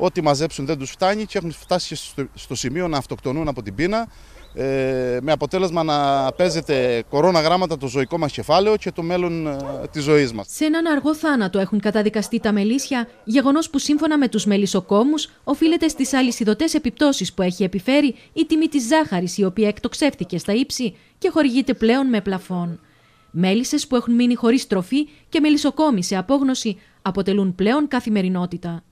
Ό,τι μαζέψουν δεν τους φτάνει και έχουν φτάσει στο, σημείο να αυτοκτονούν από την πείνα. Ε, με αποτέλεσμα να παίζεται κορώνα γράμματα το ζωικό μας κεφάλαιο και το μέλλον ε, της ζωής μας. Σε έναν αργό θάνατο έχουν καταδικαστεί τα μελίσια, γεγονός που σύμφωνα με τους μελισσοκόμους οφείλεται στις αλυσιδωτές επιπτώσεις που έχει επιφέρει η τιμή της ζάχαρης, η οποία εκτοξεύτηκε στα ύψη και χορηγείται πλέον με πλαφόν. Μέλισσες που έχουν μείνει χωρίς τροφή και μελισσοκόμοι σε απόγνωση αποτελούν πλέον καθημερινότητα.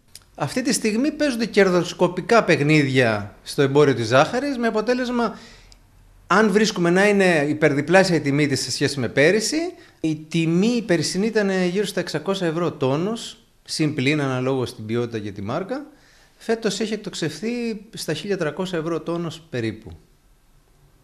Αυτή τη στιγμή παίζονται κερδοσκοπικά παιχνίδια στο εμπόριο της ζάχαρης με αποτέλεσμα αν βρίσκουμε να είναι υπερδιπλάσια η τιμή της σε σχέση με πέρυσι η τιμή η περσινή ήταν γύρω στα 600 ευρώ τόνος συμπλήν λόγω στην ποιότητα και τη μάρκα φέτος έχει εκτοξευθεί στα 1300 ευρώ τόνος περίπου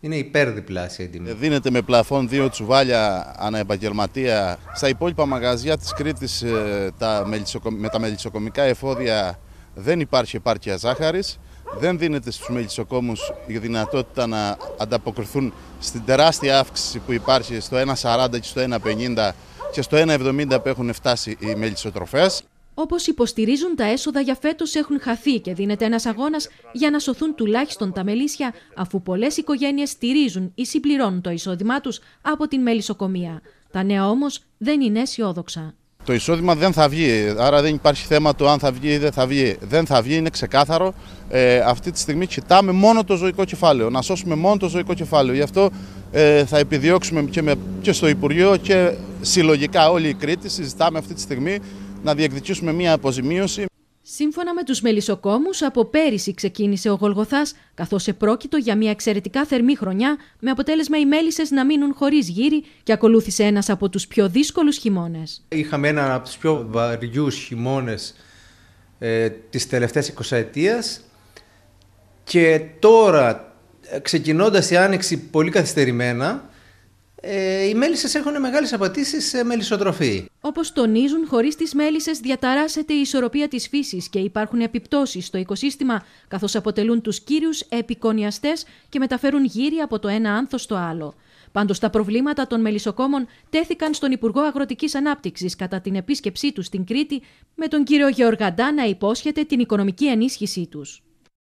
είναι υπερδιπλάσια η τιμή. Ε, δίνεται με πλαφόν δύο τσουβάλια αναεπαγγελματία. Στα υπόλοιπα μαγαζιά της Κρήτης ε, τα με τα μελισσοκομικά εφόδια δεν υπάρχει επάρκεια ζάχαρης. Δεν δίνεται στους μελισσοκόμους η δυνατότητα να ανταποκριθούν στην τεράστια αύξηση που υπάρχει στο 1,40 και στο 1,50 και στο 1,70 που έχουν φτάσει οι μελισσοτροφές. Όπως υποστηρίζουν, τα έσοδα για φέτος έχουν χαθεί και δίνεται ένας αγώνας για να σωθούν τουλάχιστον τα μελίσια, αφού πολλές οικογένειες στηρίζουν ή συμπληρώνουν το εισόδημά τους από την μελισσοκομεία. Τα νέα όμως δεν είναι αισιόδοξα. Το εισόδημα δεν θα βγει, άρα δεν υπάρχει θέμα του αν θα βγει ή δεν θα βγει. Δεν θα βγει, είναι ξεκάθαρο. Ε, αυτή τη στιγμή κοιτάμε μόνο το ζωικό κεφάλαιο, να σώσουμε μόνο το ζωικό κεφάλαιο. Γι' αυτό ε, θα επιδιώξουμε και, με, και στο Υπουργείο και συλλογικά όλη η Κρήτη. Συζητάμε αυτή τη στιγμή να διεκδικήσουμε μια αποζημίωση. Σύμφωνα με τους μελισσοκόμους, από πέρυσι ξεκίνησε ο Γολγοθάς, καθώς επρόκειτο για μια εξαιρετικά θερμή χρονιά, με αποτέλεσμα οι μέλισσες να μείνουν χωρίς γύρι και ακολούθησε ένας από τους πιο δύσκολους χειμώνες. Είχαμε έναν από τους πιο βαριούς χειμώνες ε, της τελευταίας εικοσαετίας και τώρα ε, ξεκινώντας η άνοιξη πολύ καθυστερημένα, ε, οι μέλισσες έχουν μεγάλες απαιτήσεις σε μελισσοτροφή. Όπως τονίζουν, χωρίς τις μέλισσες διαταράσσεται η ισορροπία της φύσης και υπάρχουν επιπτώσεις στο οικοσύστημα, καθώς αποτελούν τους κύριους επικονιαστές και μεταφέρουν γύρι από το ένα άνθος στο άλλο. Πάντως, τα προβλήματα των μελισσοκόμων τέθηκαν στον Υπουργό Αγροτικής Ανάπτυξης κατά την επίσκεψή του στην Κρήτη, με τον κύριο Γεωργαντά να υπόσχεται την οικονομική ενίσχυσή τους.